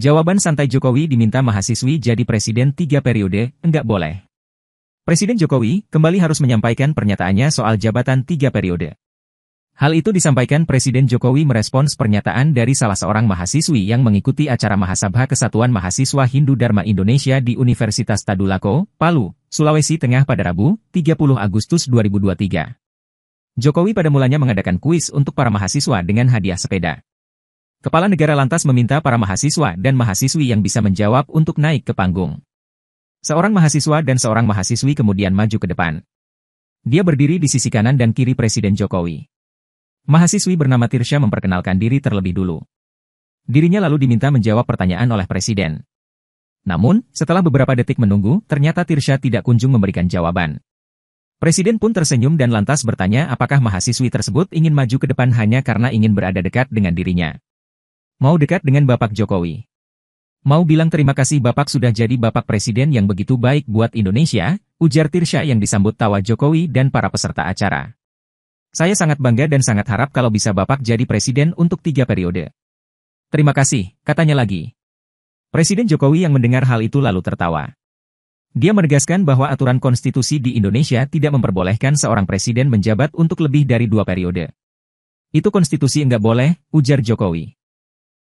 Jawaban santai Jokowi diminta mahasiswi jadi presiden tiga periode, enggak boleh. Presiden Jokowi kembali harus menyampaikan pernyataannya soal jabatan tiga periode. Hal itu disampaikan Presiden Jokowi merespons pernyataan dari salah seorang mahasiswi yang mengikuti acara Mahasabha Kesatuan Mahasiswa Hindu Dharma Indonesia di Universitas Tadulako, Palu, Sulawesi Tengah pada Rabu, 30 Agustus 2023. Jokowi pada mulanya mengadakan kuis untuk para mahasiswa dengan hadiah sepeda. Kepala negara lantas meminta para mahasiswa dan mahasiswi yang bisa menjawab untuk naik ke panggung. Seorang mahasiswa dan seorang mahasiswi kemudian maju ke depan. Dia berdiri di sisi kanan dan kiri Presiden Jokowi. Mahasiswi bernama Tirsya memperkenalkan diri terlebih dulu. Dirinya lalu diminta menjawab pertanyaan oleh Presiden. Namun, setelah beberapa detik menunggu, ternyata Tirsya tidak kunjung memberikan jawaban. Presiden pun tersenyum dan lantas bertanya apakah mahasiswi tersebut ingin maju ke depan hanya karena ingin berada dekat dengan dirinya. Mau dekat dengan Bapak Jokowi. Mau bilang terima kasih Bapak sudah jadi Bapak Presiden yang begitu baik buat Indonesia, ujar Tirsya yang disambut tawa Jokowi dan para peserta acara. Saya sangat bangga dan sangat harap kalau bisa Bapak jadi Presiden untuk tiga periode. Terima kasih, katanya lagi. Presiden Jokowi yang mendengar hal itu lalu tertawa. Dia menegaskan bahwa aturan konstitusi di Indonesia tidak memperbolehkan seorang presiden menjabat untuk lebih dari dua periode. Itu konstitusi enggak boleh, ujar Jokowi.